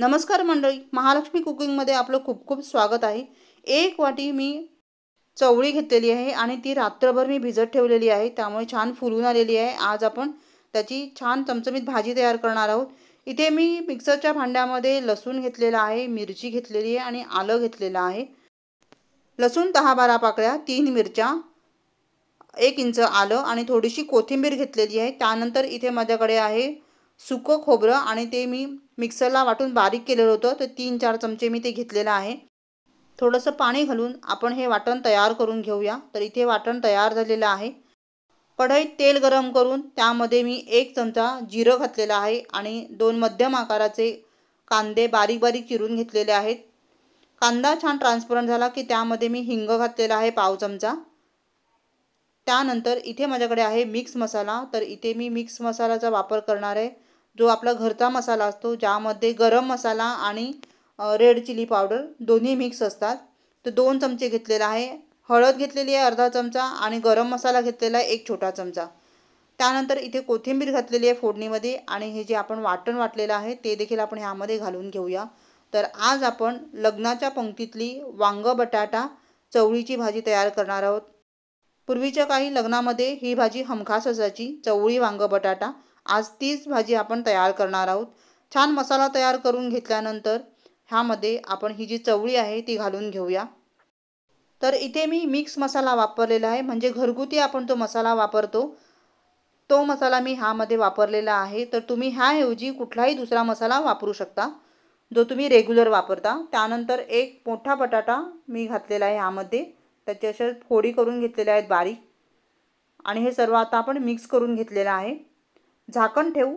नमस्कार मंडळी महालक्ष्मी कुकिंगमध्ये आपलं खूप खूप स्वागत आहे एक वाटी मी चवळी घेतलेली आहे आणि ती रात्रभर मी भिजत ठेवलेली आहे त्यामुळे छान फुलून आलेली आहे आज आपण त्याची छान चमचमीत भाजी तयार करणार आहोत इथे मी मिक्सरच्या भांड्यामध्ये लसूण घेतलेला आहे मिरची घेतलेली आहे आणि आलं घेतलेलं आहे लसूण दहा बारा पाकळ्या तीन मिरच्या एक इंच आलं आणि थोडीशी कोथिंबीर घेतलेली आहे त्यानंतर इथे माझ्याकडे आहे सुकं खोबरं आणि ते मी मिक्सरला वाटून बारीक केलेलं होतं तर तीन चार चमचे मी ते घेतलेलं आहे थोडंसं पाणी घालून आपण हे वाटण तयार करून घेऊया तर इथे वाटण तयार झालेलं आहे कढईत तेल गरम करून त्यामध्ये मी एक चमचा जिरं घातलेलं आहे आणि दोन मध्यम आकाराचे कांदे बारीक बारीक चिरून घेतलेले आहेत कांदा छान ट्रान्सपरंट झाला की त्यामध्ये मी हिंग घातलेला आहे पाव चमचा त्यानंतर इथे माझ्याकडे आहे मिक्स मसाला तर इथे मी मिक्स मसाल्याचा वापर करणार आहे जो आपला घरचा मसाला असतो ज्यामध्ये गरम मसाला आणि रेड चिली पावडर दोन्ही मिक्स असतात तर दोन चमचे घेतलेला आहे हळद घेतलेली आहे अर्धा चमचा आणि गरम मसाला घेतलेला आहे एक छोटा चमचा त्यानंतर इथे कोथिंबीर घातलेली आहे फोडणीमध्ये आणि हे जे आपण वाटण वाटलेलं आहे ते देखील आपण ह्यामध्ये घालून घेऊया तर आज आपण लग्नाच्या पंक्तीतली वांग बटाटा चवळीची भाजी तयार करणार आहोत पूर्वीच्या काही लग्नामध्ये ही भाजी हमखास असायची चवळी वांग बटाटा आज तीच भाजी आपण तयार करणार आहोत छान मसाला तयार करून घेतल्यानंतर ह्यामध्ये आपण ही जी चवळी आहे ती घालून घेऊया तर इथे मी मिक्स मसाला वापरलेला आहे म्हणजे घरगुती आपण तो मसाला वापरतो तो मसाला मी ह्यामध्ये वापरलेला आहे तर तुम्ही ह्याऐवजी कुठलाही दुसरा मसाला वापरू शकता जो तुम्ही रेग्युलर वापरता त्यानंतर एक मोठा बटाटा मी घातलेला आहे ह्यामध्ये त्याच्या अशा फोडी करून घेतलेल्या आहेत बारीक आणि हे सर्व आता आपण मिक्स करून घेतलेलं आहे झाकण ठेवू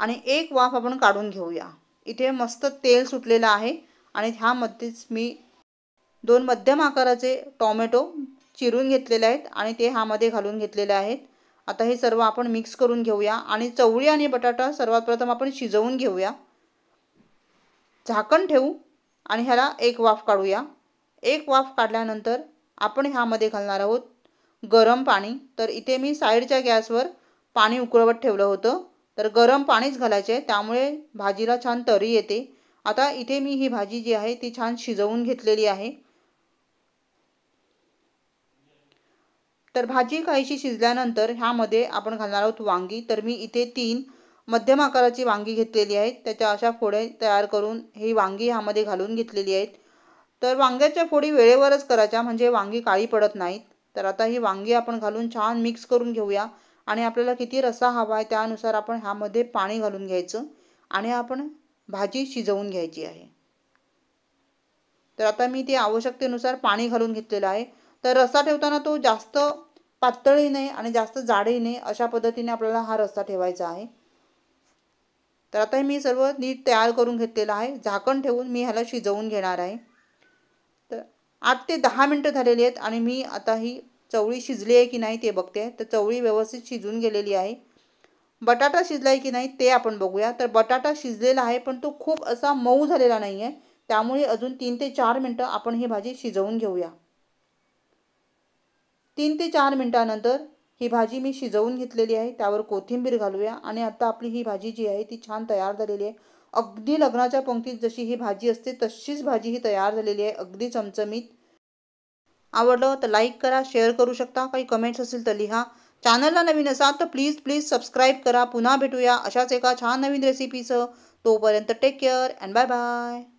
आणि एक वाफ आपण काढून घेऊया इथे मस्त तेल सुटलेलं आहे आणि ह्यामध्येच मी दोन मध्यम आकाराचे टॉमॅटो चिरून घेतलेले आहेत आणि ते ह्यामध्ये घालून घेतलेले आहेत आता हे सर्व आपण मिक्स करून घेऊया आणि चवळी आणि बटाटा सर्वात प्रथम आपण शिजवून घेऊया झाकण ठेवू आणि ह्याला एक वाफ काढूया एक वाफ काढल्यानंतर आपण ह्यामध्ये घालणार आहोत गरम पाणी तर इथे मी साईडच्या गॅसवर पाणी उकळवत ठेवलं होतं तर गरम पाणीच घालायचे आहे त्यामुळे भाजीला छान तरी येते आता इथे मी ही भाजी जी आहे ती छान शिजवून घेतलेली आहे तर भाजी काहीशी शिजल्यानंतर ह्यामध्ये आपण घालणार आहोत वांगी तर मी इथे तीन मध्यम आकाराची वांगी घेतलेली आहेत त्याच्या अशा फोडे तयार करून ही वांगी ह्यामध्ये घालून घेतलेली आहेत तर वांग्याच्या फोडी वेळेवरच करायच्या म्हणजे वांगी काळी पडत नाहीत तर आता ही वांगी आपण घालून छान मिक्स करून घेऊया आणि आपल्याला किती रसा हवा आहे त्यानुसार आपण ह्यामध्ये पाणी घालून घ्यायचं आणि आपण भाजी शिजवून घ्यायची आहे तर आता मी ते आवश्यकतेनुसार पाणी घालून घेतलेलं आहे तर रस्सा ठेवताना तो जास्त पातळी नाही आणि जास्त जाडही नाही अशा पद्धतीने आपल्याला हा रस्सा ठेवायचा आहे तर आता मी सर्व नीट तयार करून घेतलेला आहे झाकण ठेवून मी ह्याला शिजवून घेणार आहे तर आठ ते दहा मिनटं झालेली आहेत आणि मी आता ही चवळी शिजली आहे की नाही ते बघते तर चवळी व्यवस्थित शिजून गेलेली आहे बटाटा शिजला आहे की नाही ते आपण बघूया तर बटाटा शिजलेला आहे पण तो खूप असा मऊ झालेला नाही आहे त्यामुळे अजून तीन ते चार मिनटं आपण ही भाजी शिजवून घेऊया तीन ते चार मिनटानंतर ही भाजी मी शिजवून घेतलेली आहे त्यावर कोथिंबीर घालूया आणि आता आपली ही भाजी जी आहे ती छान तयार झालेली आहे अगदी लग्नाच्या पंक्तीत जशी ही भाजी असते तशीच भाजी ही तयार झालेली आहे अगदी चमचमीत आवडलं तर लाईक करा शेअर करू शकता काही कमेंट्स असतील तर लिहा चॅनलला नवीन असाल तर प्लीज प्लीज सबस्क्राईब करा पुन्हा भेटूया अशाच एका छान नवीन रेसिपीचं तोपर्यंत take care and bye bye